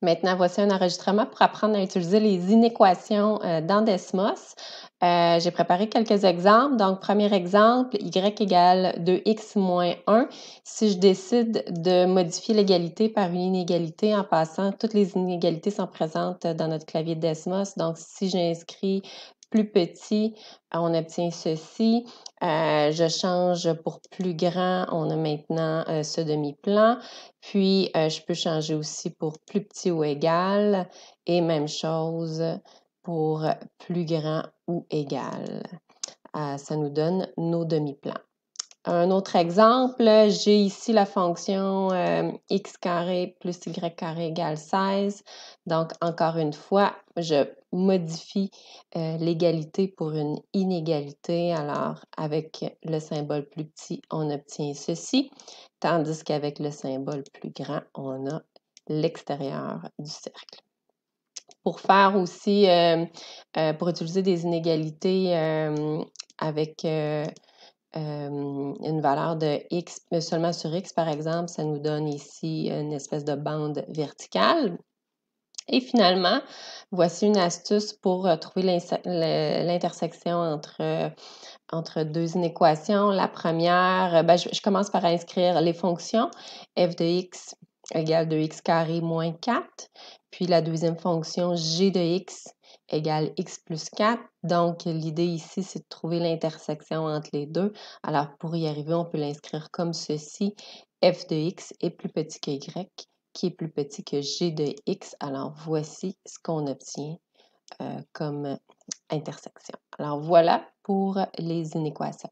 Maintenant, voici un enregistrement pour apprendre à utiliser les inéquations euh, dans Desmos. Euh, j'ai préparé quelques exemples. Donc, premier exemple, y égale 2x moins 1. Si je décide de modifier l'égalité par une inégalité en passant, toutes les inégalités sont présentes dans notre clavier de Desmos. Donc, si j'inscris plus petit, euh, on obtient ceci. Euh, je change pour plus grand, on a maintenant euh, ce demi-plan. Puis, je peux changer aussi pour plus petit ou égal. Et même chose pour plus grand ou égal. ça nous donne nos demi-plans. Un autre exemple, j'ai ici la fonction euh, x carré plus y carré égale 16. Donc, encore une fois, je modifie euh, l'égalité pour une inégalité. Alors, avec le symbole plus petit, on obtient ceci, tandis qu'avec le symbole plus grand, on a l'extérieur du cercle. Pour faire aussi, euh, pour utiliser des inégalités avec une valeur de X, seulement sur X, par exemple, ça nous donne ici une espèce de bande verticale. Et finalement, voici une astuce pour trouver l'intersection entre, entre deux inéquations. La première, ben, je, je, commence par inscrire les fonctions f de x égale de x carré moins 4. Puis la deuxième fonction, g de x égale x plus 4. Donc, l'idée ici, c'est de trouver l'intersection entre les deux. Alors, pour y arriver, on peut l'inscrire comme ceci. f de x est plus petit que y, qui est plus petit que g de x. Alors, voici ce qu'on obtient euh, comme intersection. Alors, voilà pour les inéquations.